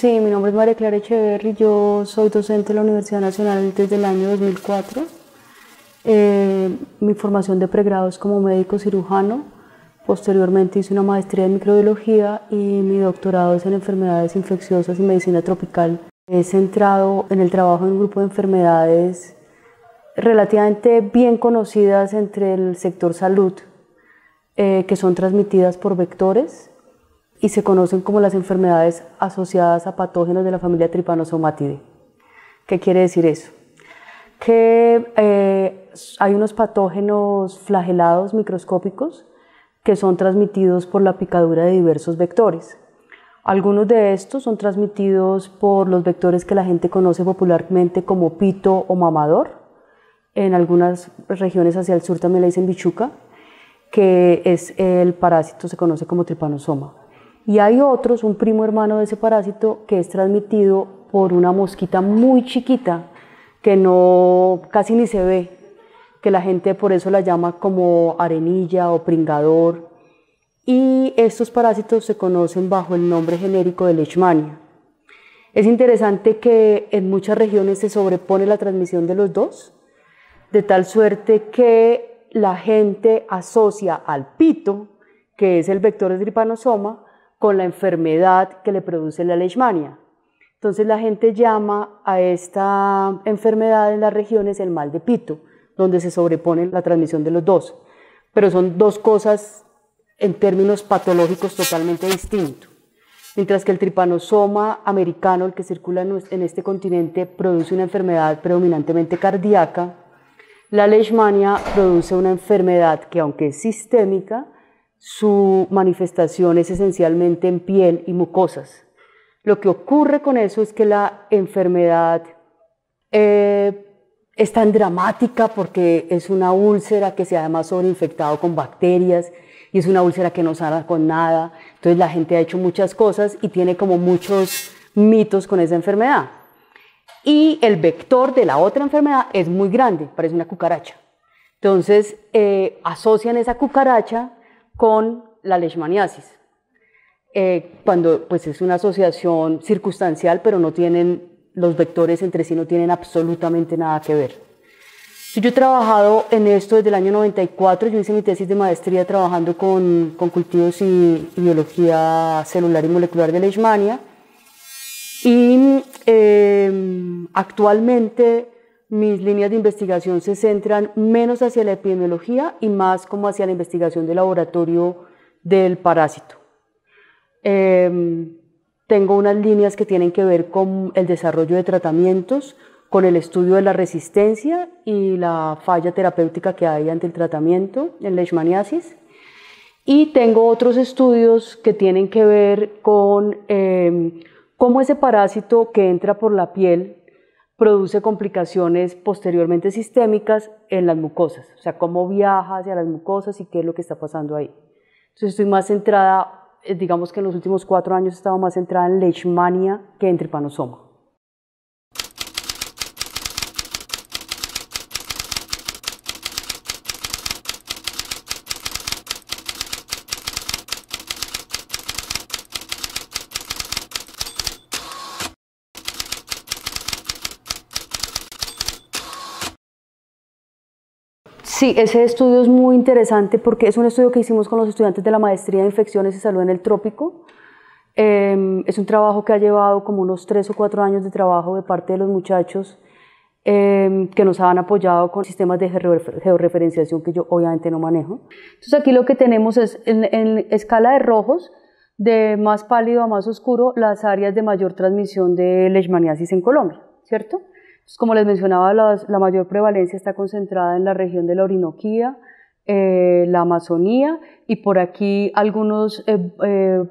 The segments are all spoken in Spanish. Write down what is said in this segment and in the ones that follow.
Sí, mi nombre es María Clara Echeverri, yo soy docente de la Universidad Nacional desde el año 2004. Eh, mi formación de pregrado es como médico cirujano, posteriormente hice una maestría en microbiología y mi doctorado es en enfermedades infecciosas y medicina tropical. He centrado en el trabajo en un grupo de enfermedades relativamente bien conocidas entre el sector salud, eh, que son transmitidas por vectores y se conocen como las enfermedades asociadas a patógenos de la familia Trypanosomatidae. ¿Qué quiere decir eso? Que eh, hay unos patógenos flagelados microscópicos que son transmitidos por la picadura de diversos vectores. Algunos de estos son transmitidos por los vectores que la gente conoce popularmente como pito o mamador. En algunas regiones hacia el sur también le dicen bichuca, que es el parásito, se conoce como trypanosoma. Y hay otros, un primo hermano de ese parásito, que es transmitido por una mosquita muy chiquita, que no, casi ni se ve, que la gente por eso la llama como arenilla o pringador. Y estos parásitos se conocen bajo el nombre genérico de leishmania. Es interesante que en muchas regiones se sobrepone la transmisión de los dos, de tal suerte que la gente asocia al pito, que es el vector de tripanosoma, con la enfermedad que le produce la leishmania. Entonces la gente llama a esta enfermedad en las regiones el mal de pito, donde se sobrepone la transmisión de los dos. Pero son dos cosas en términos patológicos totalmente distintos. Mientras que el trypanosoma americano, el que circula en este continente, produce una enfermedad predominantemente cardíaca, la leishmania produce una enfermedad que aunque es sistémica, su manifestación es esencialmente en piel y mucosas. Lo que ocurre con eso es que la enfermedad eh, es tan dramática porque es una úlcera que se ha además sobreinfectado con bacterias y es una úlcera que no sana con nada. Entonces la gente ha hecho muchas cosas y tiene como muchos mitos con esa enfermedad. Y el vector de la otra enfermedad es muy grande, parece una cucaracha. Entonces eh, asocian esa cucaracha con la leishmaniasis. Eh, cuando pues es una asociación circunstancial, pero no tienen los vectores entre sí no tienen absolutamente nada que ver. Yo he trabajado en esto desde el año 94, yo hice mi tesis de maestría trabajando con, con cultivos y, biología celular y molecular de Leishmania y em, actualmente mis líneas de investigación se centran menos hacia la epidemiología y más como hacia la investigación de laboratorio del parásito. Em, tengo unas líneas que tienen que ver con el desarrollo de tratamientos, con el estudio de la resistencia y la falla terapéutica que hay ante el tratamiento en leishmaniasis. Y tengo otros estudios que tienen que ver con em, cómo ese parásito que entra por la piel produce complicaciones posteriormente sistémicas en las mucosas, o sea, cómo viaja hacia las mucosas y qué es lo que está pasando ahí. Entonces estoy más centrada, eh, digamos que en los últimos cuatro años he estado más centrada en leishmania que en tripanosoma. Sí, ese estudio es muy interesante porque es un estudio que hicimos con los estudiantes de la maestría de infecciones y salud en el trópico. Em, es un trabajo que ha llevado como unos tres o cuatro años de trabajo de parte de los muchachos em, que nos han apoyado con sistemas de georreferenciación que yo obviamente no manejo. Entonces aquí lo que tenemos es en, en escala de rojos, de más pálido a más oscuro, las áreas de mayor transmisión de leishmaniasis en Colombia, ¿cierto? Pues, como les mencionaba, la mayor prevalencia está concentrada en la región de la Orinoquía, eh, la Amazonía y por aquí algunos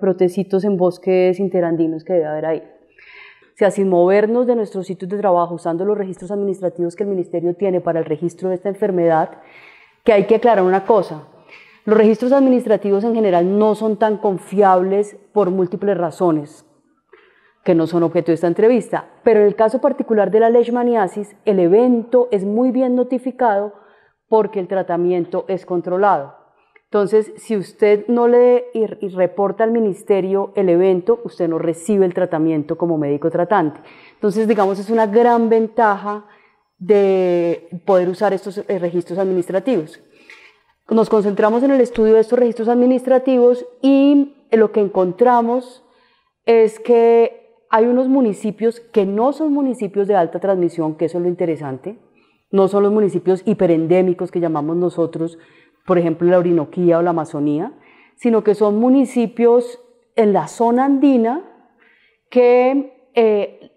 protecitos eh, eh, en bosques interandinos que debe haber ahí. O sea, sin movernos de nuestros sitios de trabajo, usando los registros administrativos que el Ministerio tiene para el registro de esta enfermedad, que hay que aclarar una cosa. Los registros administrativos en general no son tan confiables por múltiples razones que no son objeto de esta entrevista. Pero en el caso particular de la leishmaniasis, el evento es muy bien notificado porque el tratamiento es controlado. Entonces, si usted no le reporta al ministerio el evento, usted no recibe el tratamiento como médico tratante. Entonces, digamos, es una gran ventaja de poder usar estos eh, registros administrativos. Nos concentramos en el estudio de estos registros administrativos y lo que encontramos es que hay unos municipios que no son municipios de alta transmisión, que eso es lo interesante, no son los municipios hiperendémicos que llamamos nosotros, por ejemplo, la Orinoquía o la Amazonía, sino que son municipios en la zona andina que eh,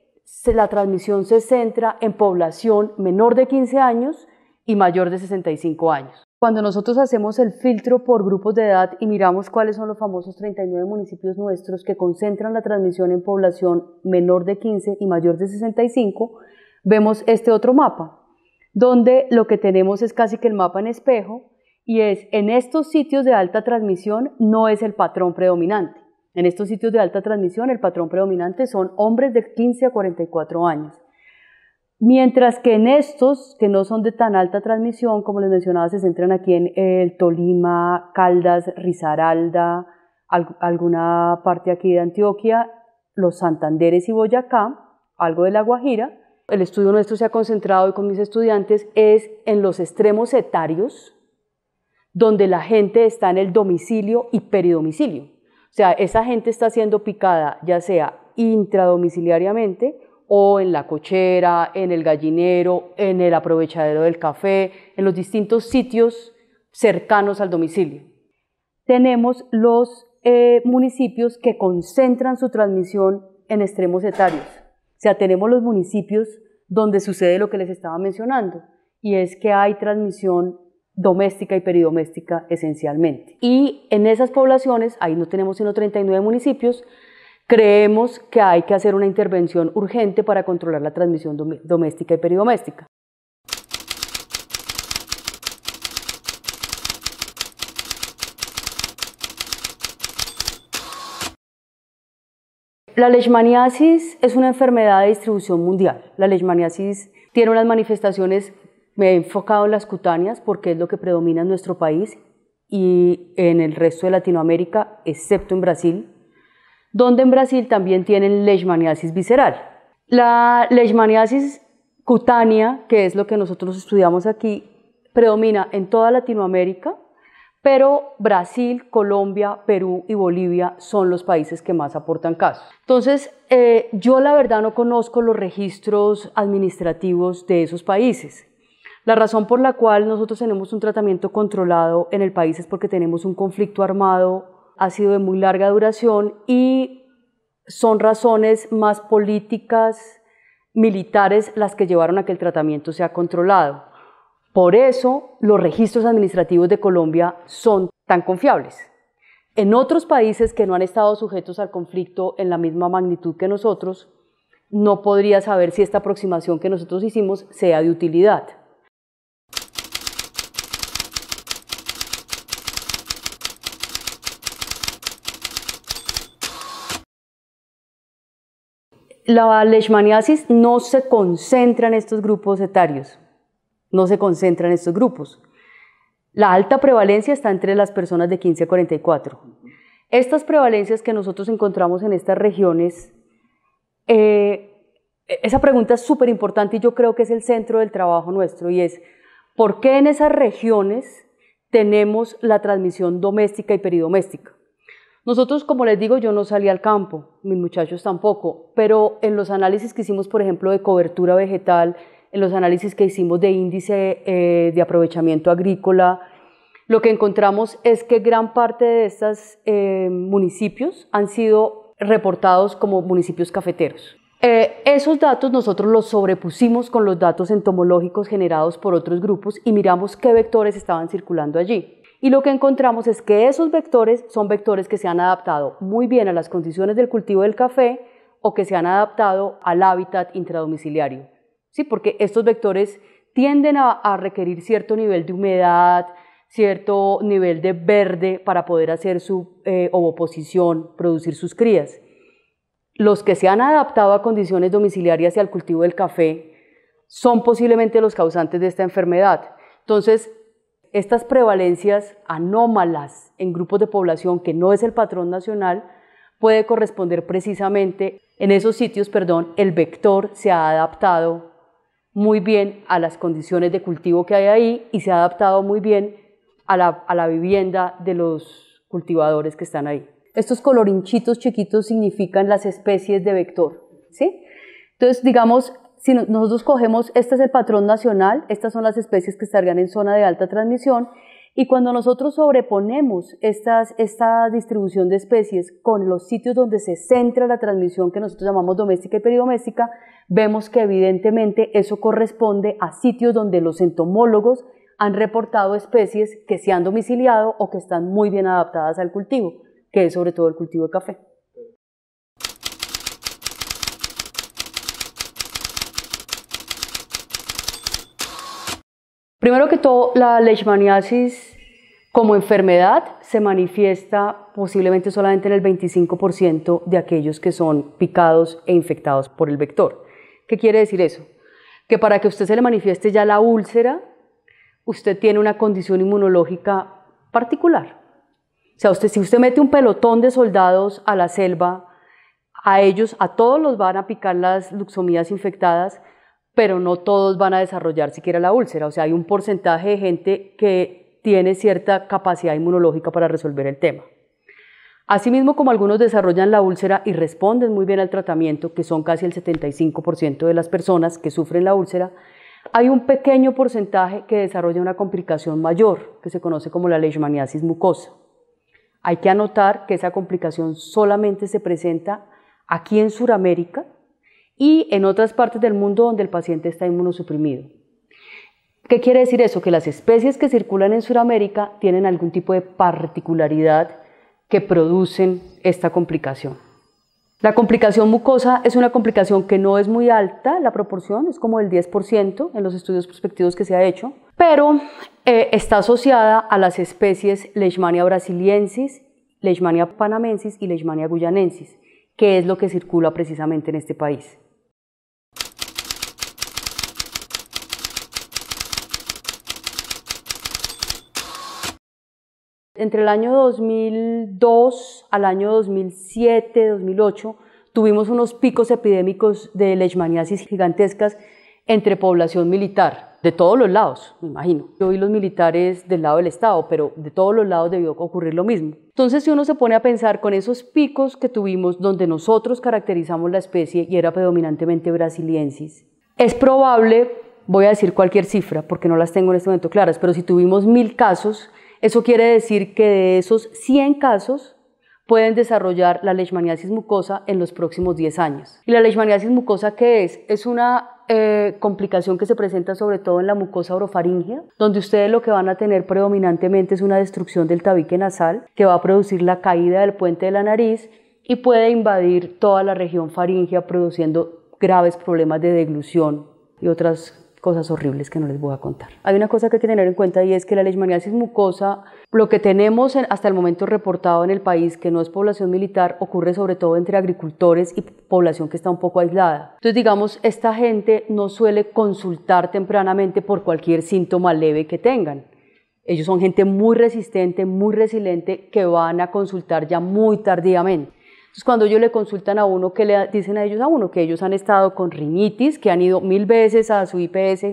la transmisión se centra en población menor de 15 años y mayor de 65 años. Cuando nosotros hacemos el filtro por grupos de edad y miramos cuáles son los famosos 39 municipios nuestros que concentran la transmisión en población menor de 15 y mayor de 65, vemos este otro mapa, donde lo que tenemos es casi que el mapa en espejo y es en estos sitios de alta transmisión no es el patrón predominante. En estos sitios de alta transmisión el patrón predominante son hombres de 15 a 44 años. Mientras que en estos, que no son de tan alta transmisión, como les mencionaba, se centran aquí en el Tolima, Caldas, Risaralda, alguna parte aquí de Antioquia, los Santanderes y Boyacá, algo de La Guajira. El estudio nuestro se ha concentrado hoy con mis estudiantes es en los extremos etarios, donde la gente está en el domicilio y peridomicilio. O sea, esa gente está siendo picada ya sea intradomiciliariamente o en la cochera, en el gallinero, en el aprovechadero del café, en los distintos sitios cercanos al domicilio. Tenemos los eh, municipios que concentran su transmisión en extremos etarios. O sea, tenemos los municipios donde sucede lo que les estaba mencionando, y es que hay transmisión doméstica y peridoméstica esencialmente. Y en esas poblaciones, ahí no tenemos sino 39 municipios, creemos que hay que hacer una intervención urgente para controlar la transmisión doméstica y peridoméstica. La leishmaniasis es una enfermedad de distribución mundial. La leishmaniasis tiene unas manifestaciones, me he enfocado en las cutáneas porque es lo que predomina en nuestro país y en el resto de Latinoamérica, excepto en Brasil, donde en Brasil también tienen leishmaniasis visceral. La leishmaniasis cutánea, que es lo que nosotros estudiamos aquí, predomina en toda Latinoamérica, pero Brasil, Colombia, Perú y Bolivia son los países que más aportan casos. Entonces, eh, yo la verdad no conozco los registros administrativos de esos países. La razón por la cual nosotros tenemos un tratamiento controlado en el país es porque tenemos un conflicto armado ha sido de muy larga duración y son razones más políticas, militares, las que llevaron a que el tratamiento sea controlado. Por eso los registros administrativos de Colombia son tan confiables. En otros países que no han estado sujetos al conflicto en la misma magnitud que nosotros, no podría saber si esta aproximación que nosotros hicimos sea de utilidad. la leishmaniasis no se concentra en estos grupos etarios, no se concentra en estos grupos. La alta prevalencia está entre las personas de 15 a 44. Estas prevalencias que nosotros encontramos en estas regiones, eh, e-, esa pregunta es súper importante y yo creo que es el centro del trabajo nuestro y es, ¿por qué en esas regiones tenemos la transmisión doméstica y peridoméstica? Nosotros, como les digo, yo no salí al campo, mis muchachos tampoco, pero en los análisis que hicimos, por ejemplo, de cobertura vegetal, en los análisis que hicimos de índice eh, de aprovechamiento agrícola, lo que encontramos es que gran parte de estos eh, municipios han sido reportados como municipios cafeteros. Eh, esos datos nosotros los sobrepusimos con los datos entomológicos generados por otros grupos y miramos qué vectores estaban circulando allí. Y lo que encontramos es que esos vectores son vectores que se han adaptado muy bien a las condiciones del cultivo del café o que se han adaptado al hábitat intradomiciliario. ¿Sí? Porque estos vectores tienden a, requerir cierto nivel de humedad, cierto nivel de verde para poder hacer su eh, ovoposición, producir sus crías. Los que se han adaptado a condiciones domiciliarias y al cultivo del café son posiblemente los causantes de esta enfermedad. Entonces, estas prevalencias anómalas en grupos de población que no es el patrón nacional puede corresponder precisamente en esos sitios, perdón, el vector se ha adaptado muy bien a las condiciones de cultivo que hay ahí y se ha adaptado muy bien a la, vivienda de los cultivadores que están ahí. Estos colorinchitos chiquitos significan las especies de vector, ¿sí? Entonces, digamos, si nosotros cogemos, este es el patrón nacional, estas son las especies que estarían en zona de alta transmisión, y cuando nosotros sobreponemos esta distribución de especies con los sitios donde se centra la transmisión que nosotros llamamos doméstica y peridoméstica, vemos que evidentemente eso corresponde a sitios donde los entomólogos han reportado especies que se han domiciliado o que están muy bien adaptadas al cultivo, que es sobre todo el cultivo de café. Primero que todo, la leishmaniasis como enfermedad se manifiesta posiblemente solamente en el 25% de aquellos que son picados e infectados por el vector. ¿Qué quiere decir eso? Que para que usted se le manifieste ya la úlcera, usted tiene una condición inmunológica particular. O sea, usted, si usted mete un pelotón de soldados a la selva, a ellos, a todos los van a picar las luxomías infectadas, pero no todos van a desarrollar siquiera la úlcera. O sea, hay un porcentaje de gente que tiene cierta capacidad inmunológica para resolver el tema. Asimismo, como algunos desarrollan la úlcera y responden muy bien al tratamiento, que son casi el 75% de las personas que sufren la úlcera, hay un pequeño porcentaje que desarrolla una complicación mayor, que se conoce como la leishmaniasis mucosa. Hay que anotar que esa complicación solamente se presenta aquí en Sudamérica, y en otras partes del mundo donde el paciente está inmunosuprimido. ¿Qué quiere decir eso? Que las especies que circulan en Sudamérica tienen algún tipo de particularidad que producen esta complicación. La complicación mucosa es una complicación que no es muy alta, la proporción es como el 10% en los estudios prospectivos que se ha hecho, pero eh, está asociada a las especies Leishmania brasiliensis, Leishmania panamensis y Leishmania guyanensis, que es lo que circula precisamente en este país. entre el año 2002 al año 2007, 2008, tuvimos unos picos epidémicos de leishmaniasis gigantescas entre población militar, de todos los lados, me imagino. Yo vi los militares del lado del Estado, pero de todos los lados debió ocurrir lo mismo. Entonces, si uno se pone a pensar con esos picos que tuvimos donde nosotros caracterizamos la especie y era predominantemente brasiliensis, es probable, voy a decir cualquier cifra porque no las tengo en este momento claras, pero si tuvimos mil casos, eso quiere decir que de esos 100 casos pueden desarrollar la leishmaniasis mucosa en los próximos 10 años. ¿Y la leishmaniasis mucosa qué es? Es una eh, complicación que se presenta sobre todo en la mucosa orofaringea, donde ustedes lo que van a tener predominantemente es una destrucción del tabique nasal, que va a producir la caída del puente de la nariz y puede invadir toda la región faríngea, produciendo graves problemas de deglución y otras cosas horribles que no les voy a contar. Hay una cosa que hay que tener en cuenta y es que la leishmaniasis mucosa, lo que tenemos hasta el momento reportado en el país, que no es población militar, ocurre sobre todo entre agricultores y población que está un poco aislada. Entonces, digamos, esta gente no suele consultar tempranamente por cualquier síntoma leve que tengan. Ellos son gente muy resistente, muy resiliente, que van a consultar ya muy tardíamente. Entonces, cuando ellos le consultan a uno, ¿qué le dicen a ellos? A uno que ellos han estado con rinitis, que han ido mil veces a su IPS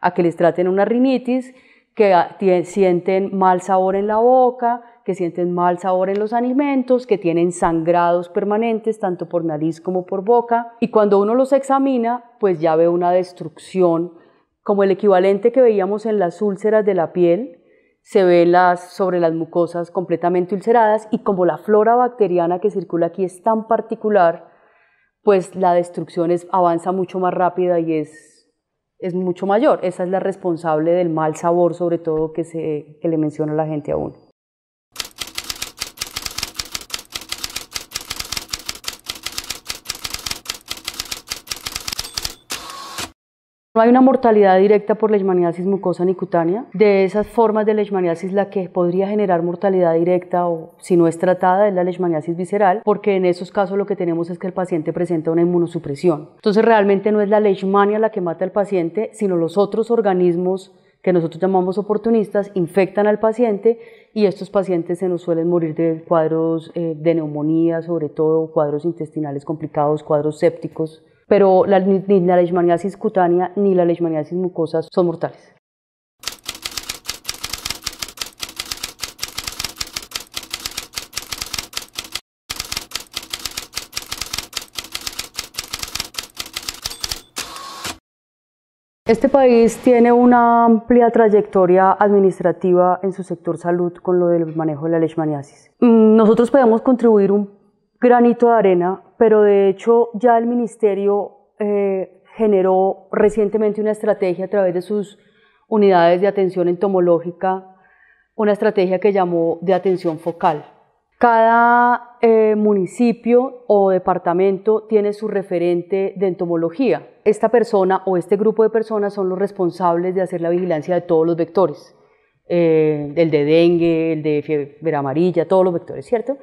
a que les traten una rinitis, que sienten mal sabor en la boca, que sienten mal sabor en los alimentos, que tienen sangrados permanentes tanto por nariz como por boca. Y cuando uno los examina, pues ya ve una destrucción como el equivalente que veíamos en las úlceras de la piel, se ve las, sobre las mucosas completamente ulceradas y como la flora bacteriana que circula aquí es tan particular, pues la destrucción avanza mucho más rápida y es, mucho mayor. Esa es la responsable del mal sabor, sobre todo, que, que le menciona la gente a uno. No hay una mortalidad directa por leishmaniasis mucosa ni cutánea. De esas formas de leishmaniasis, la que podría generar mortalidad directa o si no es tratada es la leishmaniasis visceral, porque en esos casos lo que tenemos es que el paciente presenta una inmunosupresión. Entonces realmente no es la leishmania la que mata al paciente, sino los otros organismos que nosotros llamamos oportunistas, infectan al paciente y estos pacientes se nos suelen morir de cuadros eh, de neumonía, sobre todo cuadros intestinales complicados, cuadros sépticos pero ni la leishmaniasis cutánea ni la leishmaniasis mucosa son mortales. Este país tiene una amplia trayectoria administrativa en su sector salud con lo del manejo de la leishmaniasis. Mm, nosotros podemos contribuir un granito de arena pero de hecho ya el Ministerio eh, generó recientemente una estrategia a través de sus unidades de atención entomológica, una estrategia que llamó de atención focal. Cada eh, municipio o departamento tiene su referente de entomología. Esta persona o este grupo de personas son los responsables de hacer la vigilancia de todos los vectores, eh, el de dengue, el de fiebre amarilla, todos los vectores, ¿cierto?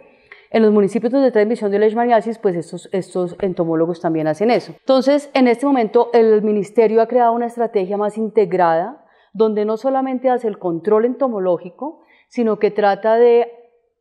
En los municipios donde transmisión de leishmaniasis, pues estos, estos entomólogos también hacen eso. Entonces, en este momento, el ministerio ha creado una estrategia más integrada donde no solamente hace el control entomológico, sino que trata de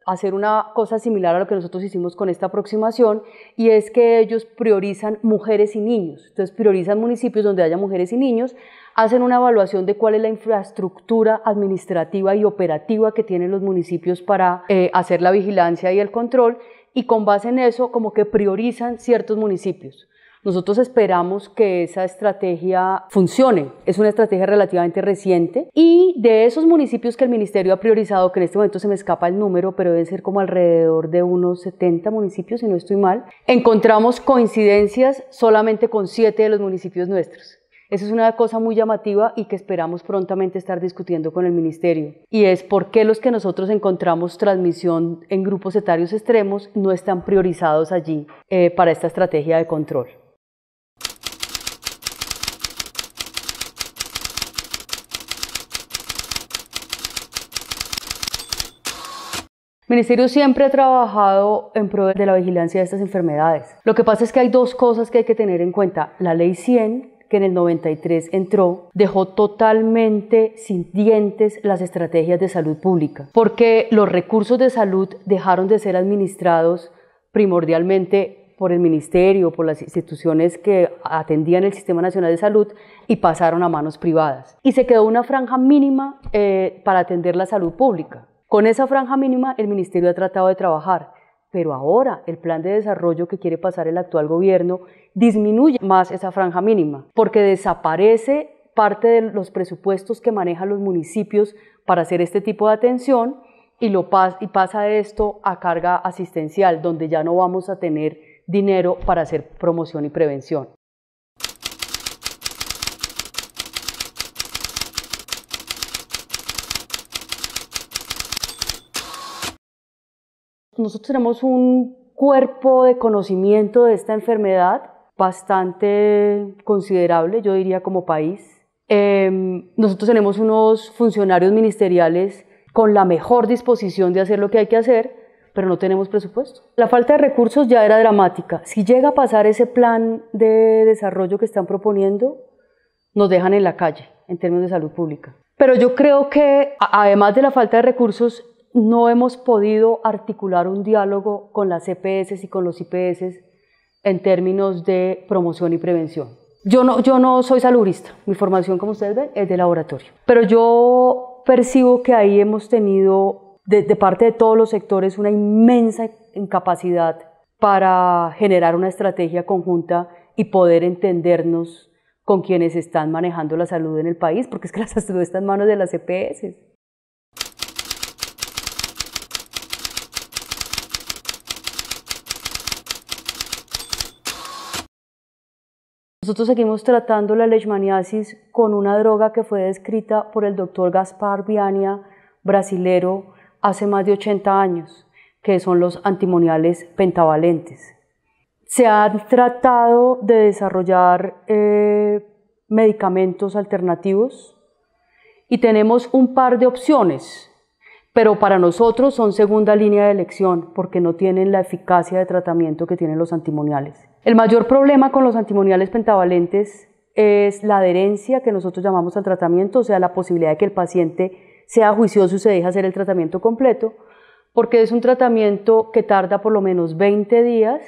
hacer una cosa similar a lo que nosotros hicimos con esta aproximación y es que ellos priorizan mujeres y niños. Entonces priorizan municipios donde haya mujeres y niños, hacen una evaluación de cuál es la infraestructura administrativa y operativa que tienen los municipios para eh, hacer la vigilancia y el control y con base en eso como que priorizan ciertos municipios. Nosotros esperamos que esa estrategia funcione. Es una estrategia relativamente reciente y de esos municipios que el ministerio ha priorizado, que en este momento se me escapa el número, pero deben ser como alrededor de unos 70 municipios, si no estoy mal, encontramos coincidencias solamente con 7 de los municipios nuestros. Esa es una cosa muy llamativa y que esperamos prontamente estar discutiendo con el ministerio. Y es por qué los que nosotros encontramos transmisión en grupos etarios extremos no están priorizados allí eh, para esta estrategia de control. El Ministerio siempre ha trabajado en pro de la vigilancia de estas enfermedades. Lo que pasa es que hay dos cosas que hay que tener en cuenta. La ley 100, que en el 93 entró, dejó totalmente sin dientes las estrategias de salud pública, porque los recursos de salud dejaron de ser administrados primordialmente por el ministerio, por las instituciones que atendían el Sistema Nacional de Salud y pasaron a manos privadas. Y se quedó una franja mínima eh, para atender la salud pública. Con esa franja mínima el Ministerio ha tratado de trabajar, pero ahora el plan de desarrollo que quiere pasar el actual gobierno disminuye más esa franja mínima, porque desaparece parte de los presupuestos que manejan los municipios para hacer este tipo de atención y, lo y pasa esto a carga asistencial, donde ya no vamos a tener dinero para hacer promoción y prevención. Nosotros tenemos un cuerpo de conocimiento de esta enfermedad bastante considerable, yo diría como país. Em, nosotros tenemos unos funcionarios ministeriales con la mejor disposición de hacer lo que hay que hacer, pero no tenemos presupuesto. La falta de recursos ya era dramática. Si llega a pasar ese plan de desarrollo que están proponiendo, nos dejan en la calle en términos de salud pública. Pero yo creo que, además de la falta de recursos, no hemos podido articular un diálogo con las EPS y con los IPS en términos de promoción y prevención. Yo no, yo no soy salubrista, mi formación, como ustedes ven, es de laboratorio, pero yo percibo que ahí hemos tenido, de, de parte de todos los sectores, una inmensa incapacidad para generar una estrategia conjunta y poder entendernos con quienes están manejando la salud en el país, porque es que la salud está en manos de las EPS. Nosotros seguimos tratando la leishmaniasis con una droga que fue descrita por el doctor Gaspar Viania, brasilero, hace más de 80 años, que son los antimoniales pentavalentes. Se han tratado de desarrollar eh, medicamentos alternativos y tenemos un par de opciones pero para nosotros son segunda línea de elección porque no tienen la eficacia de tratamiento que tienen los antimoniales. El mayor problema con los antimoniales pentavalentes es la adherencia que nosotros llamamos al tratamiento, o sea, la posibilidad de que el paciente sea juicioso y se deje hacer el tratamiento completo, porque es un tratamiento que tarda por lo menos 20 días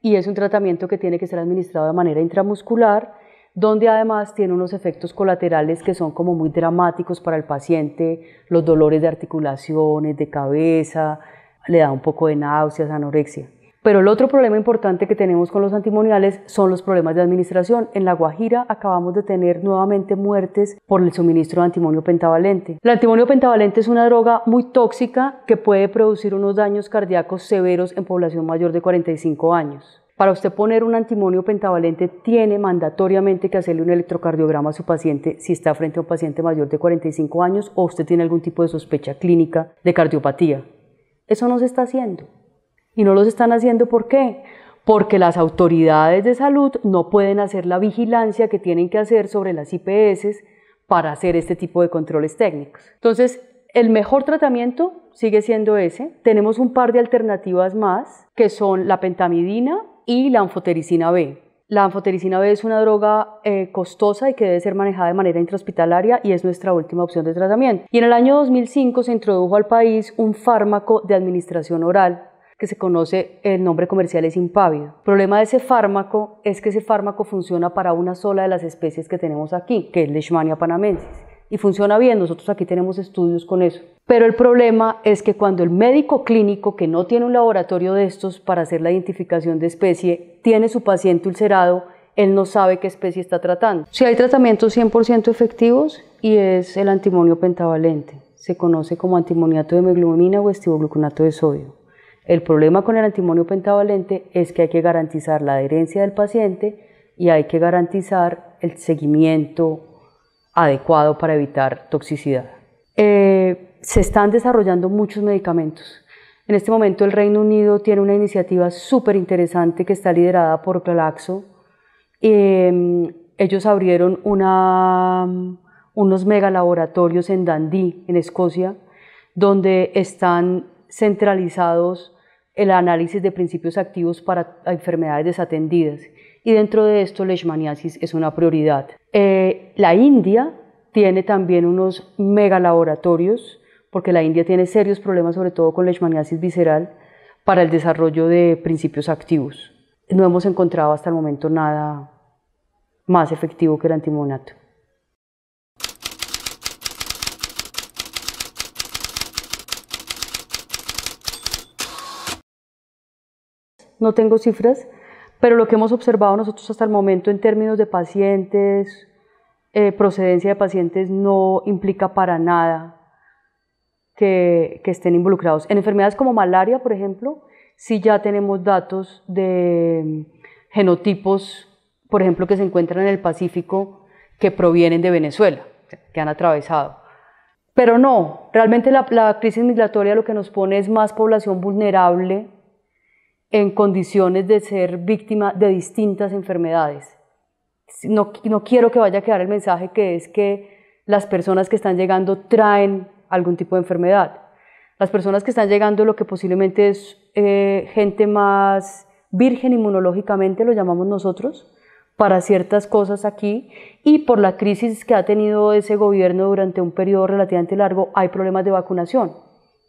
y es un tratamiento que tiene que ser administrado de manera intramuscular donde además tiene unos efectos colaterales que son como muy dramáticos para el paciente, los dolores de articulaciones, de cabeza, le da un poco de náuseas, anorexia. Pero el otro problema importante que tenemos con los antimoniales son los problemas de administración. En La Guajira acabamos de tener nuevamente muertes por el suministro de antimonio pentavalente. El antimonio pentavalente es una droga muy tóxica que puede producir unos daños cardíacos severos en población mayor de 45 años. Para usted poner un antimonio pentavalente tiene mandatoriamente que hacerle un electrocardiograma a su paciente si está frente a un paciente mayor de 45 años o usted tiene algún tipo de sospecha clínica de cardiopatía. Eso no se está haciendo. Y no los están haciendo ¿por qué? Porque las autoridades de salud no pueden hacer la vigilancia que tienen que hacer sobre las IPS para hacer este tipo de controles técnicos. Entonces, el mejor tratamiento sigue siendo ese. Tenemos un par de alternativas más, que son la pentamidina, y la anfotericina B. La anfotericina B es una droga eh, costosa y que debe ser manejada de manera intrahospitalaria y es nuestra última opción de tratamiento. Y en el año 2005 se introdujo al país un fármaco de administración oral que se conoce el nombre comercial es impávido. El problema de ese fármaco es que ese fármaco funciona para una sola de las especies que tenemos aquí, que es Leishmania panamensis y funciona bien. Nosotros aquí tenemos estudios con eso. Pero el problema es que cuando el médico clínico que no tiene un laboratorio de estos para hacer la identificación de especie tiene su paciente ulcerado, él no sabe qué especie está tratando. Si hay tratamientos 100% efectivos y es el antimonio pentavalente, se conoce como antimoniato de meglumina o estibogluconato de sodio. El problema con el antimonio pentavalente es que hay que garantizar la adherencia del paciente y hay que garantizar el seguimiento adecuado para evitar toxicidad. Eh, se están desarrollando muchos medicamentos. En este momento el Reino Unido tiene una iniciativa súper interesante que está liderada por Clalaxo. Em, ellos abrieron una, unos megalaboratorios en Dundee, en Escocia, donde están centralizados el análisis de principios activos para enfermedades desatendidas y dentro de esto leishmaniasis es una prioridad. Eh, la India tiene también unos mega laboratorios, porque la India tiene serios problemas, sobre todo con leishmaniasis visceral, para el desarrollo de principios activos. No hemos encontrado hasta el momento nada más efectivo que el antimonato. No tengo cifras, pero lo que hemos observado nosotros hasta el momento en términos de pacientes, eh, procedencia de pacientes, no implica para nada que, estén involucrados. En enfermedades como malaria, por ejemplo, sí ya tenemos datos de mm, genotipos, por ejemplo, que se encuentran en el Pacífico que provienen de Venezuela, que han atravesado. Pero no, realmente la, la crisis migratoria lo que nos pone es más población vulnerable en condiciones de ser víctima de distintas enfermedades. No, quiero que vaya a quedar el mensaje que es que las personas que están llegando traen algún tipo de enfermedad. Las personas que están llegando, lo que posiblemente es eh, gente más virgen inmunológicamente, lo llamamos nosotros, para ciertas cosas aquí, y por la crisis que ha tenido ese gobierno durante un periodo relativamente largo, hay problemas de vacunación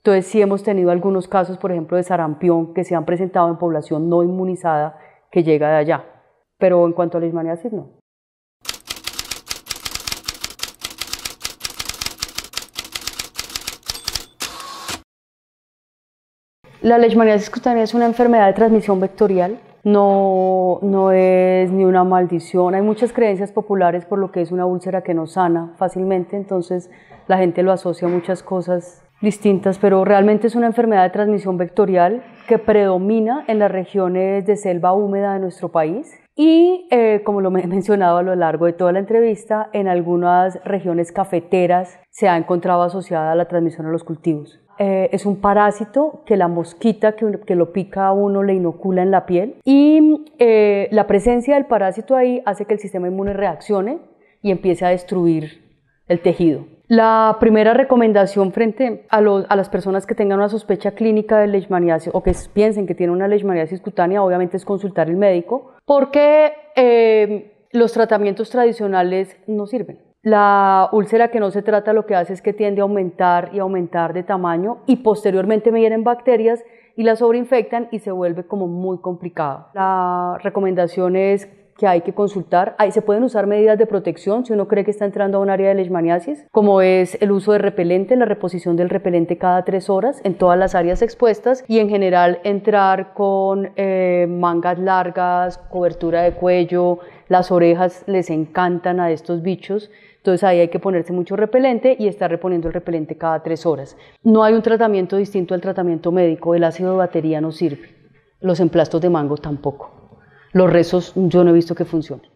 entonces sí hemos tenido algunos casos, por ejemplo, de sarampión que se han presentado en población no inmunizada que llega de allá. Pero en cuanto a la leishmaniasis, no. La leishmaniasis cutánea es una enfermedad de transmisión vectorial. No, no es ni una maldición. Hay muchas creencias populares por lo que es una úlcera que no sana fácilmente, entonces la gente lo asocia a muchas cosas distintas, pero realmente es una enfermedad de transmisión vectorial que predomina en las regiones de selva húmeda de nuestro país y, eh, como lo he mencionado a lo largo de toda la entrevista, en algunas regiones cafeteras se ha encontrado asociada a la transmisión a los cultivos. Eh, es un parásito que la mosquita que, lo pica a uno le inocula en la piel y eh, la presencia del parásito ahí hace que el sistema inmune reaccione y empiece a destruir el tejido. La primera recomendación frente a, las personas que tengan una sospecha clínica de leishmaniasis o que piensen que tienen una leishmaniasis cutánea, obviamente es consultar al médico, porque eh, los tratamientos tradicionales no sirven. La úlcera que no se trata lo que hace es que tiende a aumentar y aumentar de tamaño y posteriormente me vienen bacterias y la sobreinfectan y se vuelve como muy complicado. La recomendación es que hay que consultar. Ahí se pueden usar medidas de protección si uno cree que está entrando a un área de leishmaniasis, como es el uso de repelente, la reposición del repelente cada tres horas en todas las áreas expuestas y en general entrar con eh, mangas largas, cobertura de cuello, las orejas les encantan a estos bichos. Entonces ahí hay que ponerse mucho repelente y estar reponiendo el repelente cada tres horas. No hay un tratamiento distinto al tratamiento médico. El ácido de batería no sirve. Los emplastos de mango tampoco los rezos yo no he visto que funcionen.